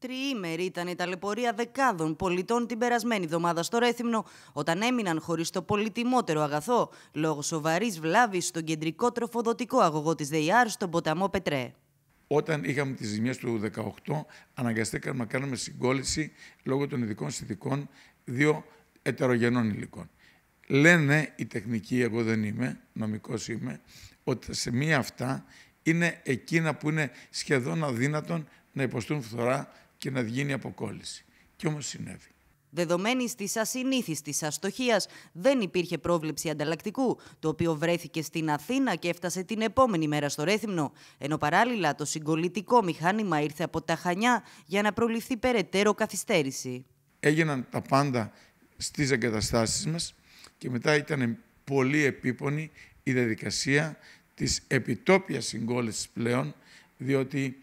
Τριήμερη ήταν η ταλαιπωρία δεκάδων πολιτών την περασμένη εβδομάδα στο Ρέθυμνο, όταν έμειναν χωρίς το πολύτιμότερο αγαθό, λόγω σοβαρής βλάβης στον κεντρικό τροφοδοτικό αγωγό της ΔΕΙΑΡ στον ποταμό Πετρέ. Όταν είχαμε τις ζημιές του 2018, αναγκαστήκαμε να κάνουμε συγκόλληση λόγω των ειδικών συνθηκών δύο ετερογενών υλικών. Λένε οι τεχνικοί, εγώ δεν είμαι, νομικός είμαι, ότι τα σημεία αυτά είναι εκείνα που είναι σχεδόν αδύνατον να υποστούν φθορά και να γίνει αποκόλληση. Και όμως συνέβη. Δεδομένη της ασυνήθιστης αστοχίας, δεν υπήρχε πρόβλεψη ανταλλακτικού, το οποίο βρέθηκε στην Αθήνα και έφτασε την επόμενη μέρα στο Ρέθυμνο. Ενώ παράλληλα το συγκολητικό μηχάνημα ήρθε από τα Χανιά για να προληφθεί περαιτέρω καθυστέρηση. Έγιναν τα πάντα στις εγκαταστάσεις μας και μετά ήταν πολύ επίπονη η διαδικασία της επιτόπιας συγκόλληση πλέον, διότι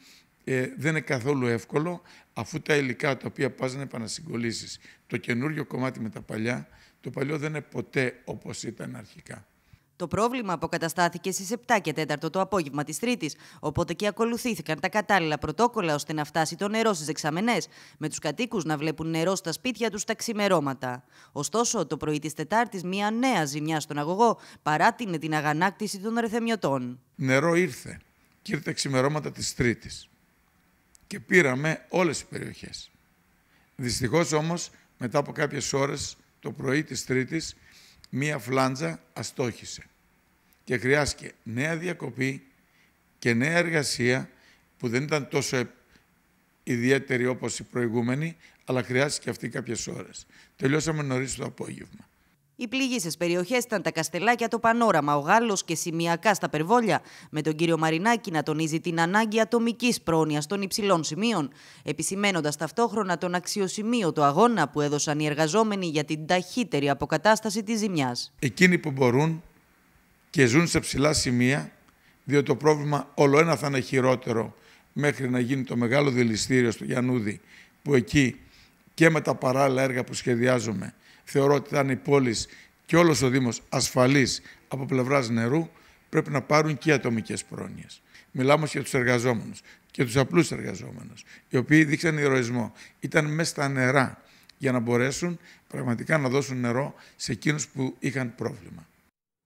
ε, δεν είναι καθόλου εύκολο, αφού τα υλικά τα οποία πας να επανασυγκολήσεις, το καινούριο κομμάτι με τα παλιά, το παλιό δεν είναι ποτέ όπως ήταν αρχικά. Το πρόβλημα αποκαταστάθηκε στις 7 και 4 το απόγευμα της Τρίτης, οπότε και ακολουθήθηκαν τα κατάλληλα πρωτόκολλα ώστε να φτάσει το νερό στις δεξαμενές, με τους κατοίκους να βλέπουν νερό στα σπίτια τους τα ξημερώματα. Ωστόσο, το πρωί της Τετάρτης μια νέα ζημιά στον αγωγό παράτηνε την αγανάκτηση των ρεθεμιωτών. Νερό ήρθε και ήρθε ξημερώματα της Τρίτης και πήραμε όλες τις περιοχές. Δυστυχώς όμως μετά από κάποιες ώρες το πρωί της Τρίτης μία φλάντζα αστόχησε και χρειάστηκε νέα διακοπή και νέα εργασία που δεν ήταν τόσο ε, ιδιαίτερη όπως η προηγούμενη αλλά χρειάστηκε αυτή κάποιες ώρες. Τελειώσαμε νωρίς το απόγευμα. Οι πληγήσεις περιοχές ήταν τα Καστελάκια, το Πανόραμα, ο Γάλλος και σημειακά στα Περβόλια, με τον κύριο Μαρινάκη να τονίζει την ανάγκη ατομικής πρόνοιας των υψηλών σημείων, επισημένοντας ταυτόχρονα τον αξιοσημείωτο αγώνα που έδωσαν οι εργαζόμενοι για την ταχύτερη αποκατάσταση της ζημιάς. Εκείνοι που μπορούν και ζουν σε ψηλά σημεία, διότι το πρόβλημα ολοένα ένα θα είναι χειρότερο μέχρι να γίνει το μεγάλο δηληστήριο στο γιανούδι που εκεί και με τα παράλληλα έργα που σχεδιάζουμε. Θεωρώ ότι θα είναι η πόλης και όλος ο Δήμος ασφαλής από πλευράς νερού. Πρέπει να πάρουν και οι ατομικές πρόνοιες. Μιλάμε για τους εργαζόμενους και τους απλούς εργαζόμενους, οι οποίοι δείξαν ηρωισμό. Ήταν μέσα στα νερά για να μπορέσουν πραγματικά να δώσουν νερό σε εκείνους που είχαν πρόβλημα.